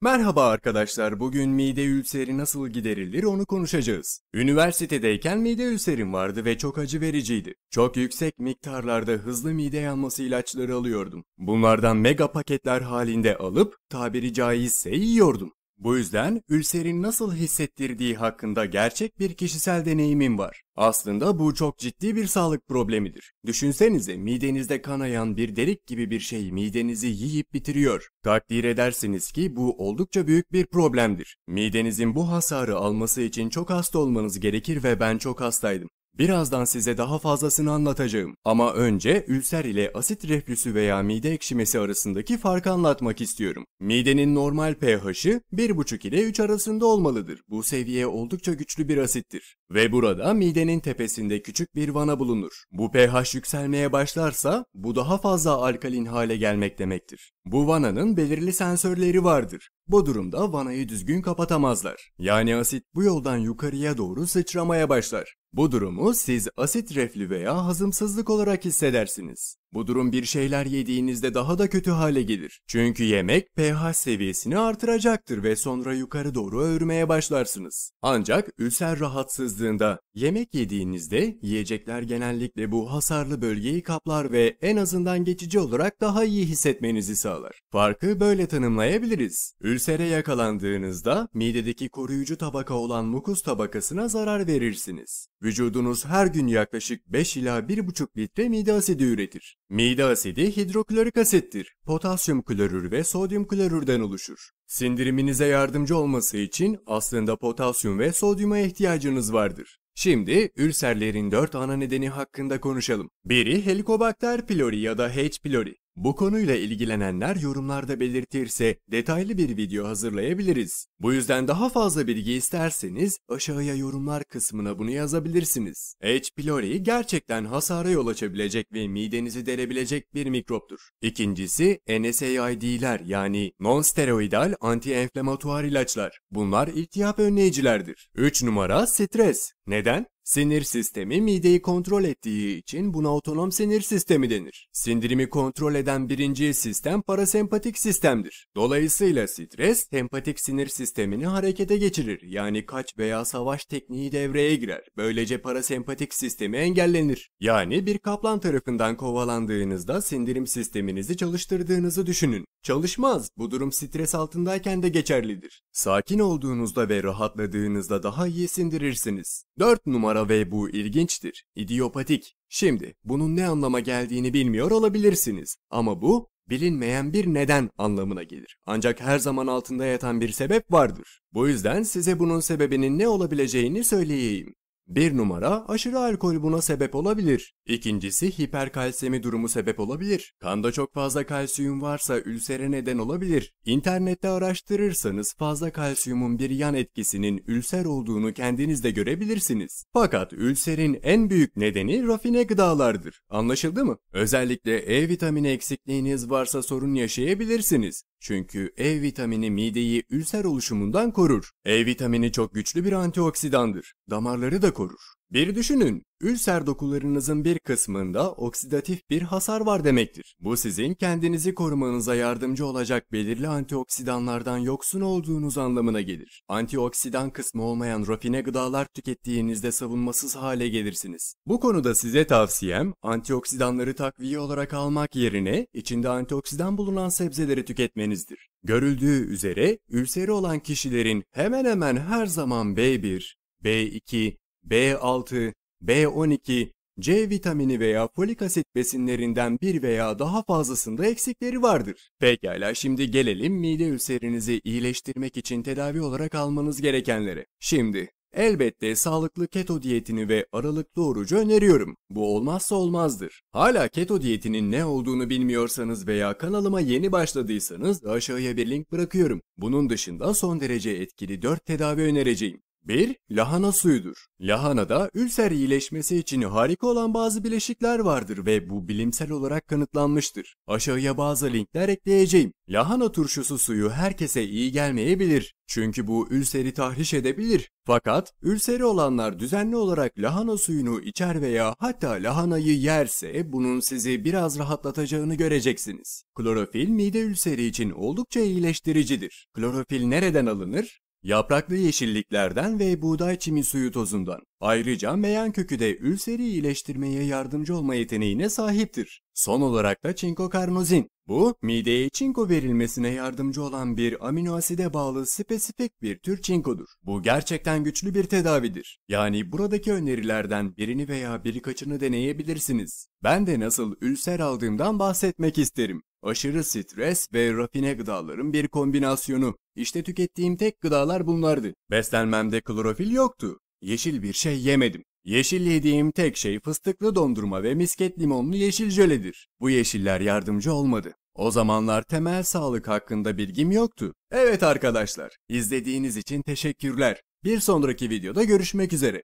Merhaba arkadaşlar, bugün mide ülseri nasıl giderilir onu konuşacağız. Üniversitedeyken mide ülserim vardı ve çok acı vericiydi. Çok yüksek miktarlarda hızlı mide yanması ilaçları alıyordum. Bunlardan mega paketler halinde alıp tabiri caizse yiyordum. Bu yüzden ülserin nasıl hissettirdiği hakkında gerçek bir kişisel deneyimim var. Aslında bu çok ciddi bir sağlık problemidir. Düşünsenize midenizde kanayan bir delik gibi bir şey midenizi yiyip bitiriyor. Takdir edersiniz ki bu oldukça büyük bir problemdir. Midenizin bu hasarı alması için çok hasta olmanız gerekir ve ben çok hastaydım. Birazdan size daha fazlasını anlatacağım. Ama önce ülser ile asit reflüsü veya mide ekşimesi arasındaki farkı anlatmak istiyorum. Midenin normal pH'i 1,5 ile 3 arasında olmalıdır. Bu seviye oldukça güçlü bir asittir. Ve burada midenin tepesinde küçük bir vana bulunur. Bu pH yükselmeye başlarsa bu daha fazla alkalin hale gelmek demektir. Bu vananın belirli sensörleri vardır. Bu durumda vanayı düzgün kapatamazlar. Yani asit bu yoldan yukarıya doğru sıçramaya başlar. Bu durumu siz asit reflü veya hazımsızlık olarak hissedersiniz. Bu durum bir şeyler yediğinizde daha da kötü hale gelir. Çünkü yemek pH seviyesini artıracaktır ve sonra yukarı doğru örmeye başlarsınız. Ancak ülser rahatsızlığında yemek yediğinizde yiyecekler genellikle bu hasarlı bölgeyi kaplar ve en azından geçici olarak daha iyi hissetmenizi sağlar. Farkı böyle tanımlayabiliriz. Ülsere yakalandığınızda midedeki koruyucu tabaka olan mukus tabakasına zarar verirsiniz. Vücudunuz her gün yaklaşık 5 ila 1,5 litre mide asidi üretir. Mide asidi hidroklorik asittir. Potasyum klorür ve sodyum klorürden oluşur. Sindiriminize yardımcı olması için aslında potasyum ve sodyuma ihtiyacınız vardır. Şimdi ülserlerin 4 ana nedeni hakkında konuşalım. Biri Helicobacter pylori ya da H. pylori. Bu konuyla ilgilenenler yorumlarda belirtirse detaylı bir video hazırlayabiliriz. Bu yüzden daha fazla bilgi isterseniz aşağıya yorumlar kısmına bunu yazabilirsiniz. H. pylori gerçekten hasara yol açabilecek ve midenizi delebilecek bir mikroptur. İkincisi NSAID'ler yani non-steroidal anti-enflamatuar ilaçlar. Bunlar iltihap önleyicilerdir. 3 numara stres. Neden? Sinir sistemi mideyi kontrol ettiği için buna otonom sinir sistemi denir. Sindirimi kontrol eden birinci sistem parasempatik sistemdir. Dolayısıyla stres sempatik sinir sistemini harekete geçirir. Yani kaç veya savaş tekniği devreye girer. Böylece parasempatik sistemi engellenir. Yani bir kaplan tarafından kovalandığınızda sindirim sisteminizi çalıştırdığınızı düşünün. Çalışmaz. Bu durum stres altındayken de geçerlidir. Sakin olduğunuzda ve rahatladığınızda daha iyi sindirirsiniz. 4 numara ve bu ilginçtir. İdiyopatik. Şimdi bunun ne anlama geldiğini bilmiyor olabilirsiniz. Ama bu bilinmeyen bir neden anlamına gelir. Ancak her zaman altında yatan bir sebep vardır. Bu yüzden size bunun sebebinin ne olabileceğini söyleyeyim. Bir numara aşırı alkol buna sebep olabilir. İkincisi hiperkalsemi durumu sebep olabilir. Kanda çok fazla kalsiyum varsa ülsere neden olabilir. İnternette araştırırsanız fazla kalsiyumun bir yan etkisinin ülser olduğunu kendiniz de görebilirsiniz. Fakat ülserin en büyük nedeni rafine gıdalardır. Anlaşıldı mı? Özellikle E vitamini eksikliğiniz varsa sorun yaşayabilirsiniz. Çünkü E vitamini mideyi ülser oluşumundan korur. E vitamini çok güçlü bir antioksidandır. Damarları da korur. Bir düşünün, Ülser dokularınızın bir kısmında oksidatif bir hasar var demektir. Bu sizin kendinizi korumanıza yardımcı olacak belirli antioksidanlardan yoksun olduğunuz anlamına gelir. Antioksidan kısmı olmayan rafine gıdalar tükettiğinizde savunmasız hale gelirsiniz. Bu konuda size tavsiyem antioksidanları takviye olarak almak yerine içinde antioksidan bulunan sebzeleri tüketmenizdir. Görüldüğü üzere ülseri olan kişilerin hemen hemen her zaman B1, B2, B6, B12, C vitamini veya folik asit besinlerinden bir veya daha fazlasında eksikleri vardır. Pekala şimdi gelelim mide ülserinizi iyileştirmek için tedavi olarak almanız gerekenlere. Şimdi Elbette sağlıklı keto diyetini ve aralıklı orucu öneriyorum. Bu olmazsa olmazdır. Hala keto diyetinin ne olduğunu bilmiyorsanız veya kanalıma yeni başladıysanız aşağıya bir link bırakıyorum. Bunun dışında son derece etkili 4 tedavi önereceğim. 1. Lahana suyudur. Lahanada ülser iyileşmesi için harika olan bazı bileşikler vardır ve bu bilimsel olarak kanıtlanmıştır. Aşağıya bazı linkler ekleyeceğim. Lahana turşusu suyu herkese iyi gelmeyebilir. Çünkü bu ülseri tahriş edebilir. Fakat ülseri olanlar düzenli olarak lahana suyunu içer veya hatta lahanayı yerse bunun sizi biraz rahatlatacağını göreceksiniz. Klorofil mide ülseri için oldukça iyileştiricidir. Klorofil nereden alınır? Yapraklı yeşilliklerden ve buğday çimi suyu tozundan. Ayrıca meyan kökü de ülseri iyileştirmeye yardımcı olma yeteneğine sahiptir. Son olarak da çinko karnozin. Bu, mideye çinko verilmesine yardımcı olan bir amino aside bağlı spesifik bir tür çinkodur. Bu gerçekten güçlü bir tedavidir. Yani buradaki önerilerden birini veya birkaçını deneyebilirsiniz. Ben de nasıl ülser aldığımdan bahsetmek isterim. Aşırı stres ve rafine gıdaların bir kombinasyonu. İşte tükettiğim tek gıdalar bunlardı. Beslenmemde klorofil yoktu. Yeşil bir şey yemedim. Yeşil yediğim tek şey fıstıklı dondurma ve misket limonlu yeşil jöledir. Bu yeşiller yardımcı olmadı. O zamanlar temel sağlık hakkında bilgim yoktu. Evet arkadaşlar, izlediğiniz için teşekkürler. Bir sonraki videoda görüşmek üzere.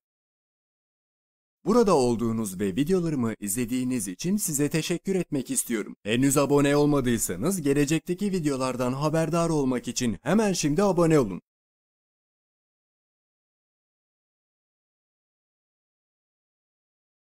Burada olduğunuz ve videolarımı izlediğiniz için size teşekkür etmek istiyorum. Henüz abone olmadıysanız gelecekteki videolardan haberdar olmak için hemen şimdi abone olun.